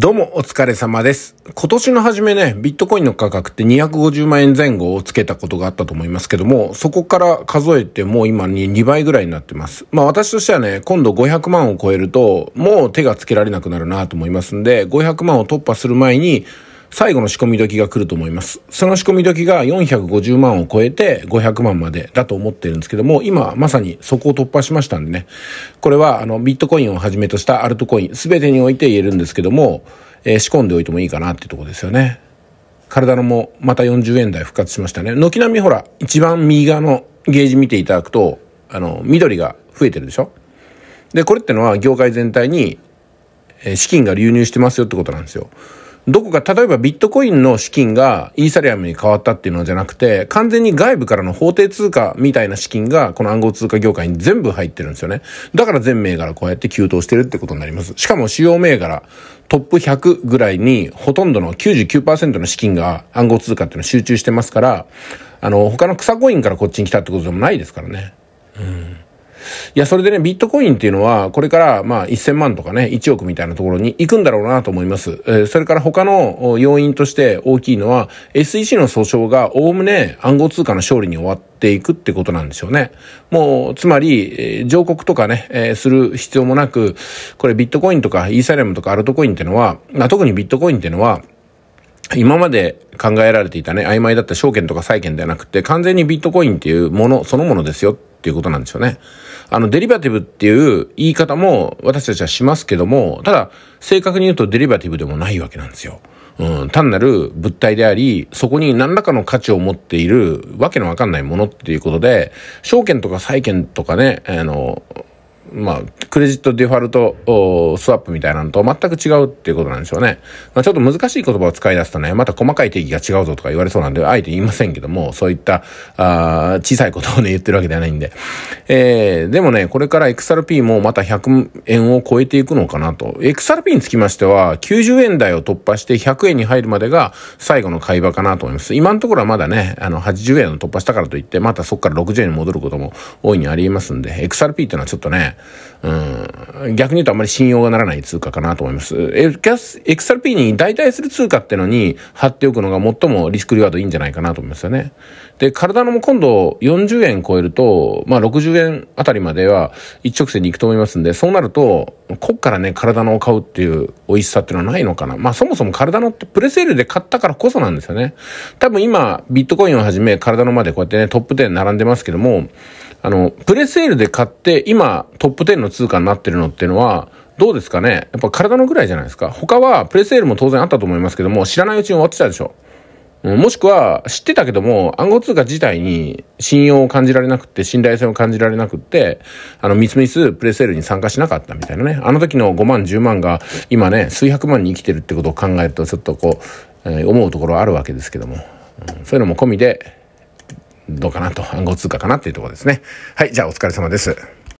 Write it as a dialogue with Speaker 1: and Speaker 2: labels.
Speaker 1: どうもお疲れ様です。今年の初めね、ビットコインの価格って250万円前後をつけたことがあったと思いますけども、そこから数えてもう今に2倍ぐらいになってます。まあ私としてはね、今度500万を超えると、もう手がつけられなくなるなと思いますんで、500万を突破する前に、最後の仕込み時が来ると思います。その仕込み時が450万を超えて500万までだと思ってるんですけども、今まさにそこを突破しましたんでね。これはあのビットコインをはじめとしたアルトコイン、すべてにおいて言えるんですけども、えー、仕込んでおいてもいいかなっていうとこですよね。体のもまた40円台復活しましたね。軒並みほら、一番右側のゲージ見ていただくと、あの、緑が増えてるでしょで、これってのは業界全体に資金が流入してますよってことなんですよ。どこか、例えばビットコインの資金がイーサリアムに変わったっていうのじゃなくて、完全に外部からの法定通貨みたいな資金が、この暗号通貨業界に全部入ってるんですよね。だから全銘柄こうやって急騰してるってことになります。しかも主要銘柄、トップ100ぐらいに、ほとんどの99%の資金が暗号通貨っていうのは集中してますから、あの、他の草コインからこっちに来たってことでもないですからね。うん。いや、それでね、ビットコインっていうのは、これから、まあ、1000万とかね、1億みたいなところに行くんだろうなと思います。えー、それから他の要因として大きいのは、SEC の訴訟が、おおむね暗号通貨の勝利に終わっていくってことなんでしょうね。もう、つまり、えー、上告とかね、えー、する必要もなく、これビットコインとか、イーサリアムとか、アルトコインっていうのは、特にビットコインっていうのは、今まで考えられていたね、曖昧だった証券とか債券ではなくて、完全にビットコインっていうものそのものですよっっていうことなんですよね。あの、デリバティブっていう言い方も私たちはしますけども、ただ、正確に言うとデリバティブでもないわけなんですよ。うん、単なる物体であり、そこに何らかの価値を持っているわけのわかんないものっていうことで、証券とか債券とかね、あの、まあ、クレジットデファルトスワップみたいなのと全く違うっていうことなんでしょうね。まあ、ちょっと難しい言葉を使い出すとね、また細かい定義が違うぞとか言われそうなんで、あえて言いませんけども、そういったあ小さいことをね、言ってるわけではないんで。えー、でもね、これから XRP もまた100円を超えていくのかなと。XRP につきましては、90円台を突破して100円に入るまでが最後の買い場かなと思います。今のところはまだね、あの、80円を突破したからといって、またそこから60円に戻ることも大いにあり得ますんで、XRP っていうのはちょっとね、うん、逆に言うとあんまり信用がならない通貨かなと思います。XRP に代替する通貨ってのに貼っておくのが最もリスクリワードいいんじゃないかなと思いますよね。で、体のも今度40円超えると、まあ60円あたりまでは一直線に行くと思いますんで、そうなると、こっからね、体のを買うっていう美味しさっていうのはないのかな。まあそもそも体のってプレセールで買ったからこそなんですよね。多分今、ビットコインをはじめ体のまでこうやってね、トップ10並んでますけども、あの、プレセールで買って、今、トップ10の通貨になってるのっていうのは、どうですかねやっぱ体のぐらいじゃないですか。他は、プレセールも当然あったと思いますけども、知らないうちに終わってたでしょ。もしくは、知ってたけども、暗号通貨自体に信用を感じられなくて、信頼性を感じられなくって、あの、みつみつプレセールに参加しなかったみたいなね。あの時の5万、10万が、今ね、数百万に生きてるってことを考えると、ちょっとこう、えー、思うところあるわけですけども。うん、そういうのも込みで、どうかなと、暗号通貨かなっていうところですね。はい、じゃあお疲れ様です。